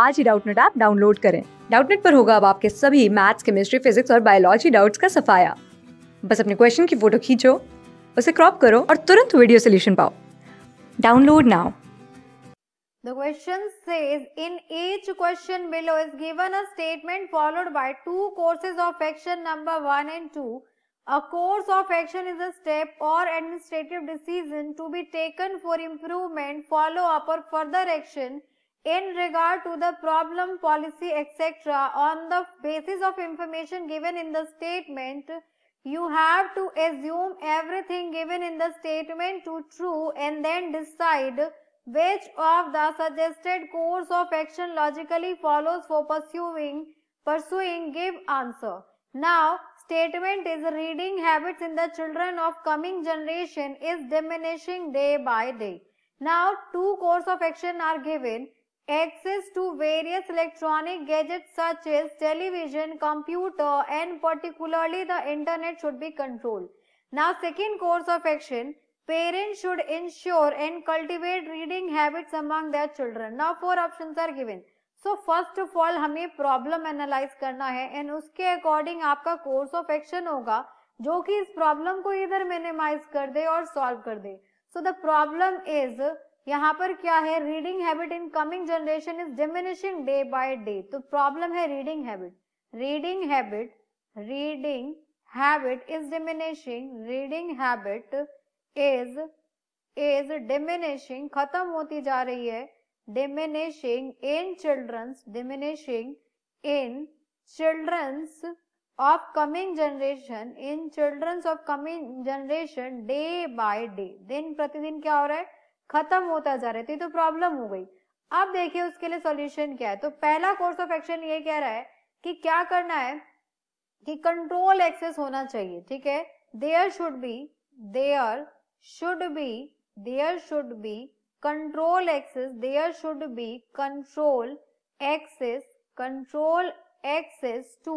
आज ही Doubtnut app download करें डाउटनेट पर होगा अब आपके सभी मैथ्स केमिस्ट्री फिजिक्स और बायोलॉजी डाउट्स का सफाया बस अपने क्वेश्चन की फोटो खींचो उसे क्रॉप करो और तुरंत वीडियो सोल्यूशन पाओ download now The question says in each question below is given a statement followed by two courses of action number 1 and 2. A course of action is a step or administrative decision to be taken for improvement, follow up or further action in regard to the problem, policy, etc. on the basis of information given in the statement, you have to assume everything given in the statement to true and then decide which of the suggested course of action logically follows for pursuing pursuing give answer. Now, statement is reading habits in the children of coming generation is diminishing day by day. Now, two course of action are given access to various electronic gadgets such as television, computer and particularly the internet should be controlled. Now second course of action, parents should ensure and cultivate reading habits among their children. Now four options are given. So first of all हमें problem analyse करना है and उसके according आपका course of action होगा जो कि इस problem को इधर मिनिमाइज कर दे और सॉल्व कर दे सो द प्रॉब्लम इज यहाँ पर क्या है reading habit in coming generation is diminishing day by day तो प्रॉब्लम है reading habit reading habit reading habit is diminishing reading habit is is diminishing खत्म होती जा रही है diminishing in childrens diminishing in childrens of coming generation in childrens of coming generation day by day दिन प्रतिदिन क्या हो रहा है खत्म होता जा रहा है तो प्रॉब्लम तो हो गई अब देखिए उसके लिए सॉल्यूशन क्या है तो पहला कोर्स ऑफ एक्शन ये कह रहा है कि क्या करना है कि कंट्रोल एक्सेस होना चाहिए ठीक है there should be there should be there should be control access there should be control access control access to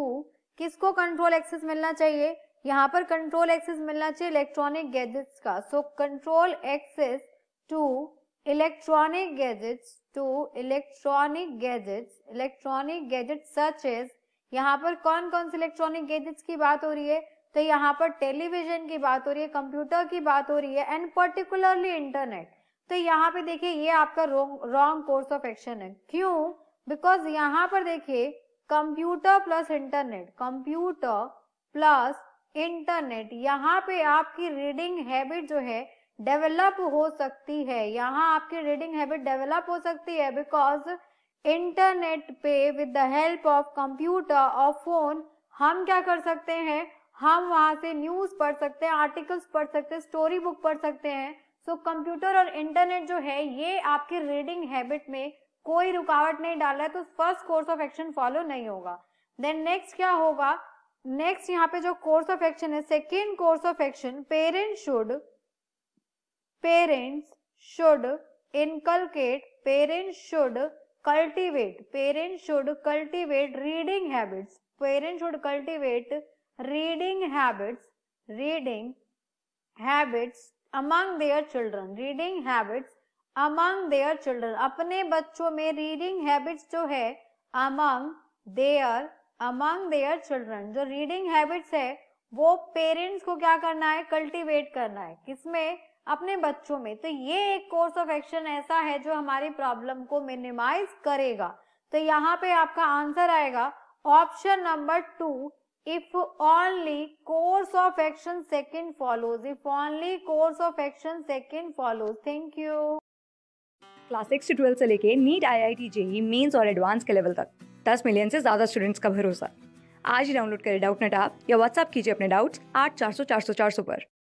किसको कंट्रोल एक्सेस मिलना चाहिए यहाँ पर कंट्रोल एक्सेस मिलना चाहिए इलेक्ट्रॉनिक गैजेट्स का so control access to electronic gadgets to electronic gadgets electronic gadget such is यहाँ पर कौन कौन से इलेक्ट्रॉनिक गैजेट्स की बात हो रही है तो यहाँ पर टेलीविजन की बात हो रही है कंप्यूटर की बात हो रही है एंड पर्टिकुलरली इंटरनेट तो यहाँ पे देखिए ये आपका रॉन्ग कोर्स ऑफ एक्शन है क्यों बिकॉज यहाँ पर देखिए computer plus internet computer plus internet यहाँ पे आपकी रीडिंग हैबिट जो है डेवलप हो सकती है यहाँ आपकी रीडिंग हैबिट डेवलप हो सकती है बिकॉज इंटरनेट पे with the help of computer और फोन हम क्या कर सकते हैं हम वहां से न्यूज पढ़ सकते हैं आर्टिकल्स पढ़ सकते हैं स्टोरी बुक पढ़ सकते हैं सो so, कंप्यूटर और इंटरनेट जो है ये आपकी रीडिंग हैबिट में कोई रुकावट नहीं रहा है तो first course of action follow नहीं होगा देन नेक्स्ट क्या होगा नेक्स्ट यहाँ पे जो कोर्स ऑफ एक्शन है second course of action parent should parents should inculcate parents should cultivate parents should cultivate reading habits parents should cultivate reading habits reading habits among their children reading habits among their children अपने बच्चों में reading habits जो है among their among their children जो reading habits है वो parents को क्या करना है कल्टिवेट करना है किसमें अपने बच्चों में तो ये एक कोर्स ऑफ एक्शन ऐसा है जो हमारी प्रॉब्लम को मिनिमाइज करेगा तो यहाँ पे आपका आंसर आएगा option number two if only course of action second follows if only course of action second follows thank you class six से ट्वेल्थ से लेके NEET I I T JEE mains और एडवांस के लेवल तक दस million से ज्यादा students का भरोसा आज ही डाउनलोड करें डाउट नेट आप या व्हाट्सअप कीजिए अपने डाउट्स आठ चार सौ चार सौ चार सौ पर